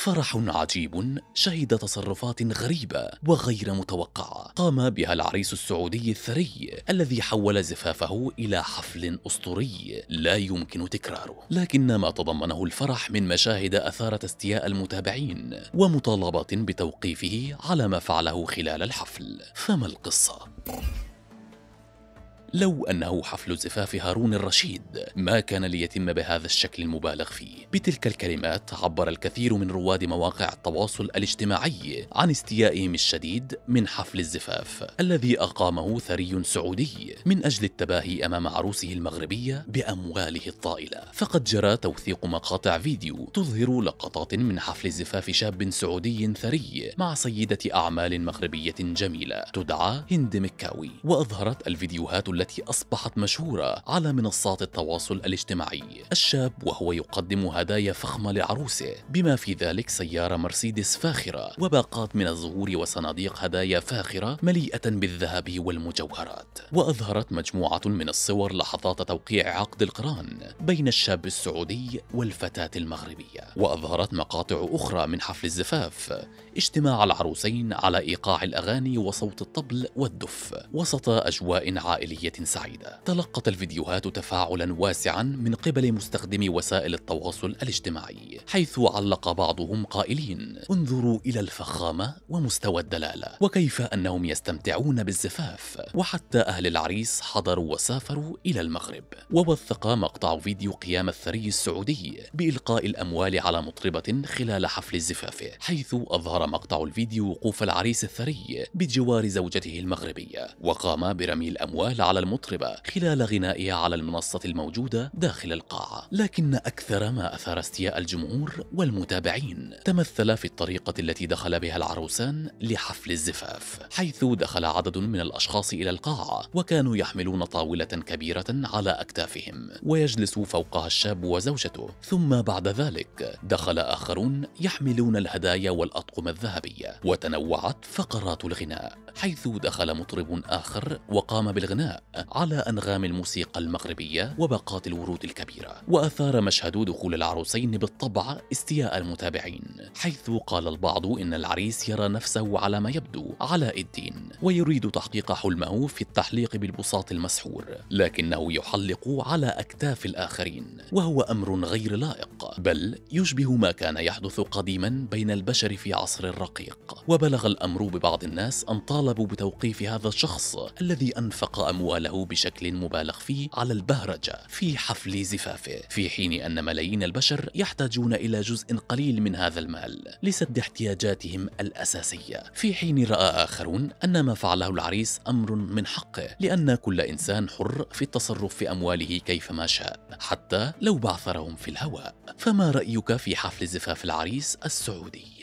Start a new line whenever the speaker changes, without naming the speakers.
فرح عجيب شهد تصرفات غريبة وغير متوقعة قام بها العريس السعودي الثري الذي حول زفافه إلى حفل أسطوري لا يمكن تكراره لكن ما تضمنه الفرح من مشاهد أثارت استياء المتابعين ومطالبات بتوقيفه على ما فعله خلال الحفل فما القصة؟ لو أنه حفل زفاف هارون الرشيد ما كان ليتم بهذا الشكل المبالغ فيه بتلك الكلمات عبر الكثير من رواد مواقع التواصل الاجتماعي عن استيائهم الشديد من حفل الزفاف الذي أقامه ثري سعودي من أجل التباهي أمام عروسه المغربية بأمواله الطائلة فقد جرى توثيق مقاطع فيديو تظهر لقطات من حفل زفاف شاب سعودي ثري مع سيدة أعمال مغربية جميلة تدعى هند مكاوي وأظهرت الفيديوهات التي أصبحت مشهورة على منصات التواصل الاجتماعي الشاب وهو يقدم هدايا فخمة لعروسه بما في ذلك سيارة مرسيدس فاخرة وباقات من الزهور وصناديق هدايا فاخرة مليئة بالذهب والمجوهرات وأظهرت مجموعة من الصور لحظات توقيع عقد القران بين الشاب السعودي والفتاة المغربية وأظهرت مقاطع أخرى من حفل الزفاف اجتماع العروسين على إيقاع الأغاني وصوت الطبل والدف وسط أجواء عائلية سعيدة تلقت الفيديوهات تفاعلا واسعا من قبل مستخدمي وسائل التواصل الاجتماعي حيث علق بعضهم قائلين انظروا إلى الفخامة ومستوى الدلالة وكيف أنهم يستمتعون بالزفاف وحتى أهل العريس حضروا وسافروا إلى المغرب ووثق مقطع فيديو قيام الثري السعودي بإلقاء الأموال على مطربة خلال حفل الزفاف حيث أظهر مقطع الفيديو وقوف العريس الثري بجوار زوجته المغربية وقام برمي الأموال على المطربة خلال غنائها على المنصة الموجودة داخل القاعة لكن أكثر ما أثار استياء الجمهور والمتابعين تمثل في الطريقة التي دخل بها العروسان لحفل الزفاف حيث دخل عدد من الأشخاص إلى القاعة وكانوا يحملون طاولة كبيرة على أكتافهم ويجلس فوقها الشاب وزوجته ثم بعد ذلك دخل آخرون يحملون الهدايا والأطقم الذهبية وتنوعت فقرات الغناء حيث دخل مطرب آخر وقام بالغناء على أنغام الموسيقى المغربية وباقات الورود الكبيرة وأثار مشهد دخول العروسين بالطبع استياء المتابعين حيث قال البعض إن العريس يرى نفسه على ما يبدو علاء الدين ويريد تحقيق حلمه في التحليق بالبساط المسحور لكنه يحلق على أكتاف الآخرين وهو أمر غير لائق بل يشبه ما كان يحدث قديما بين البشر في عصر الرقيق وبلغ الأمر ببعض الناس أن طالبوا بتوقيف هذا الشخص الذي أنفق أمواله بشكل مبالغ فيه على البهرجة في حفل زفافه في حين أن ملايين البشر يحتاجون إلى جزء قليل من هذا المال لسد احتياجاتهم الأساسية في حين رأى آخرون أن ما فعله العريس أمر من حقه لأن كل إنسان حر في التصرف في أمواله كيفما شاء حتى لو بعثرهم في الهواء فما رأيك في حفل زفاف العريس السعودي؟